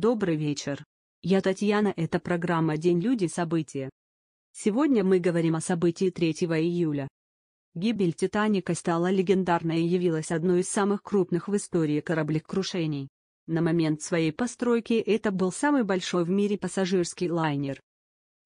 Добрый вечер. Я Татьяна, это программа «День люди. События». Сегодня мы говорим о событии 3 июля. Гибель «Титаника» стала легендарной и явилась одной из самых крупных в истории кораблекрушений. На момент своей постройки это был самый большой в мире пассажирский лайнер.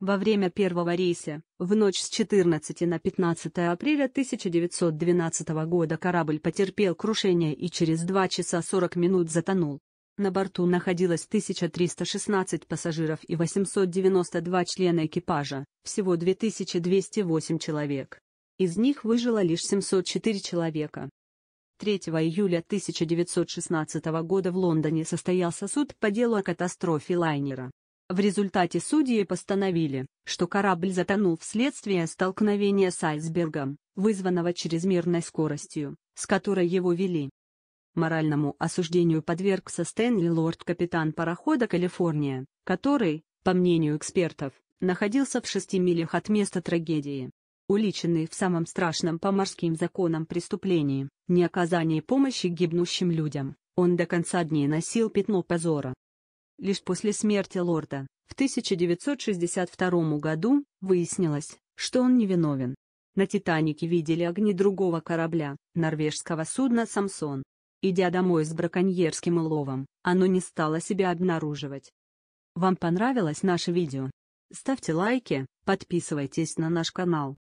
Во время первого рейса, в ночь с 14 на 15 апреля 1912 года корабль потерпел крушение и через 2 часа 40 минут затонул. На борту находилось 1316 пассажиров и 892 члена экипажа, всего 2208 человек. Из них выжило лишь 704 человека. 3 июля 1916 года в Лондоне состоялся суд по делу о катастрофе лайнера. В результате судьи постановили, что корабль затонул вследствие столкновения с айсбергом, вызванного чрезмерной скоростью, с которой его вели. Моральному осуждению подвергся Стэнли Лорд, капитан парохода «Калифорния», который, по мнению экспертов, находился в шести милях от места трагедии. Уличенный в самом страшном по морским законам преступлении, не оказании помощи гибнущим людям, он до конца дней носил пятно позора. Лишь после смерти лорда, в 1962 году, выяснилось, что он невиновен. На «Титанике» видели огни другого корабля, норвежского судна «Самсон». Идя домой с браконьерским уловом, оно не стало себя обнаруживать. Вам понравилось наше видео? Ставьте лайки, подписывайтесь на наш канал.